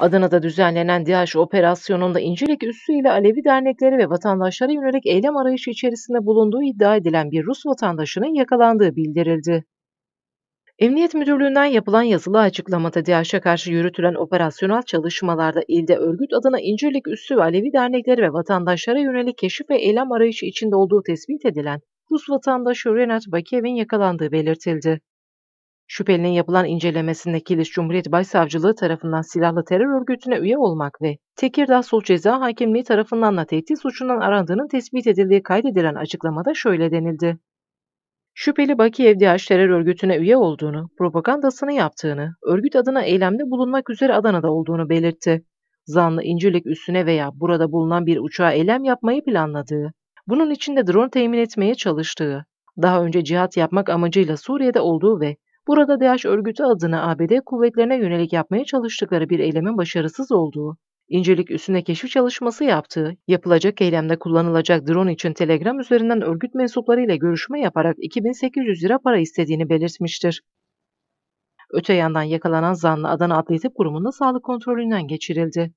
Adana'da düzenlenen DİAŞ operasyonunda incelik Üssü Alevi dernekleri ve vatandaşlara yönelik eylem arayışı içerisinde bulunduğu iddia edilen bir Rus vatandaşının yakalandığı bildirildi. Emniyet Müdürlüğü'nden yapılan yazılı açıklamada DİAŞ'a karşı yürütülen operasyonel çalışmalarda ilde örgüt adına İncirlik Üssü ve Alevi dernekleri ve vatandaşlara yönelik keşif ve eylem arayışı içinde olduğu tespit edilen Rus vatandaşı Renat Bakiyev'in yakalandığı belirtildi. Şüphelinin yapılan incelemesindeki İliş Cumhuriyet Başsavcılığı tarafından silahlı terör örgütüne üye olmak ve Tekirdağ Sulh Ceza Hakimliği tarafından da tehdit suçundan arandığının tespit edildiği kaydedilen açıklamada şöyle denildi. Şüpheli Baki Evdiaş terör örgütüne üye olduğunu, propagandasını yaptığını, örgüt adına eylemde bulunmak üzere Adana'da olduğunu belirtti. Zanlı İncirlik üstüne veya burada bulunan bir uçağa eylem yapmayı planladığı, bunun için de drone temin etmeye çalıştığı, daha önce cihat yapmak amacıyla Suriye'de olduğu ve Burada DAEŞ örgütü adına ABD kuvvetlerine yönelik yapmaya çalıştıkları bir eylemin başarısız olduğu, incelik üstüne keşif çalışması yaptığı, yapılacak eylemde kullanılacak drone için Telegram üzerinden örgüt mensuplarıyla görüşme yaparak 2800 lira para istediğini belirtmiştir. Öte yandan yakalanan zanlı Adana Atletip Kurumu'nda sağlık kontrolünden geçirildi.